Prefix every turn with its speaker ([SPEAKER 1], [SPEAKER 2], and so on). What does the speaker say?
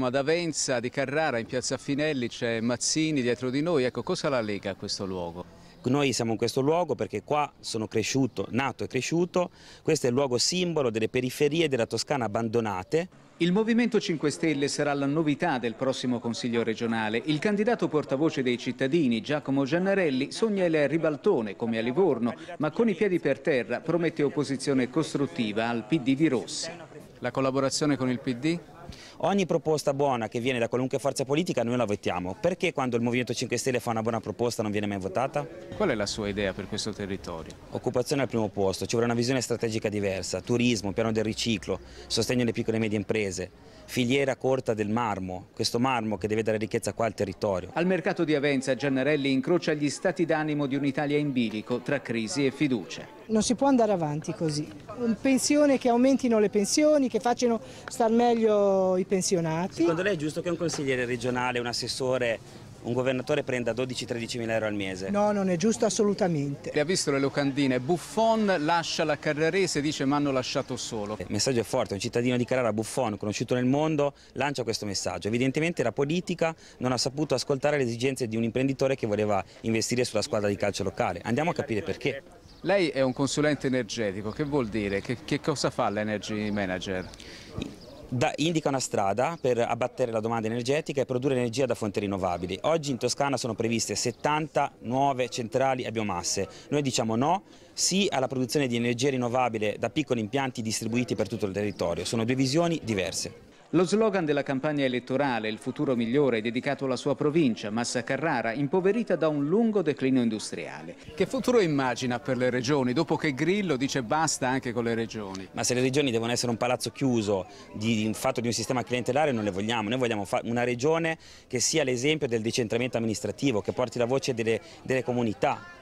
[SPEAKER 1] Ad Avenza di Carrara, in piazza Finelli, c'è Mazzini dietro di noi, ecco cosa la lega a questo luogo? Noi siamo in questo luogo perché qua sono cresciuto, nato e cresciuto, questo
[SPEAKER 2] è il luogo simbolo delle periferie della Toscana abbandonate. Il Movimento 5 Stelle sarà la novità del prossimo Consiglio regionale. Il candidato portavoce dei cittadini, Giacomo Giannarelli, sogna il ribaltone come a Livorno, ma con i piedi per terra promette opposizione costruttiva al PD di Rossi. La collaborazione con il PD? Ogni proposta
[SPEAKER 1] buona che viene da qualunque forza politica noi la votiamo. Perché quando il Movimento 5 Stelle fa una buona proposta non viene mai votata? Qual è la sua idea per questo territorio? Occupazione al primo posto, ci vuole una visione strategica diversa, turismo, piano del riciclo, sostegno alle piccole e medie imprese, filiera corta del
[SPEAKER 2] marmo, questo marmo che deve dare ricchezza qua al territorio. Al mercato di Avenza Giannarelli incrocia gli stati d'animo di un'Italia in bilico tra crisi e fiducia.
[SPEAKER 3] Non si può andare avanti così. pensione che aumentino le pensioni, che facciano star meglio i pensionati.
[SPEAKER 1] Secondo lei è giusto che un consigliere regionale, un assessore, un governatore prenda 12-13 mila euro al mese?
[SPEAKER 3] No, non è giusto assolutamente.
[SPEAKER 1] Le ha visto le locandine, Buffon lascia la Carrarese, dice mi hanno lasciato solo. Il eh, messaggio è forte, un cittadino di Carrara, Buffon, conosciuto nel mondo, lancia questo messaggio. Evidentemente la politica non ha saputo ascoltare le esigenze di un imprenditore che voleva investire sulla squadra di calcio locale. Andiamo a capire perché. Lei è un consulente energetico, che vuol dire? Che, che cosa fa l'energy manager? da, indica una strada per abbattere la domanda energetica e produrre energia da fonti rinnovabili. Oggi in Toscana sono previste 70 nuove centrali a biomasse. Noi diciamo no, sì alla produzione di energia rinnovabile da
[SPEAKER 2] piccoli impianti distribuiti per tutto il territorio. Sono due visioni diverse. Lo slogan della campagna elettorale, il futuro migliore, è dedicato alla sua provincia, Massa Carrara, impoverita da un lungo declino industriale. Che futuro immagina per le regioni, dopo che Grillo dice basta anche con le regioni? Ma se le regioni devono essere un palazzo chiuso, di, di fatto di un sistema clientelare, non le vogliamo.
[SPEAKER 1] Noi vogliamo una regione che sia l'esempio del decentramento amministrativo, che porti la voce delle, delle comunità.